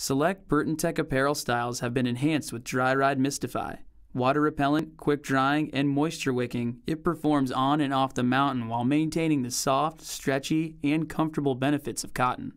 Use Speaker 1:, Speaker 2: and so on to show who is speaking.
Speaker 1: Select Burton Tech apparel styles have been enhanced with Dry Ride Mystify. Water repellent, quick drying, and moisture wicking, it performs on and off the mountain while maintaining the soft, stretchy, and comfortable benefits of cotton.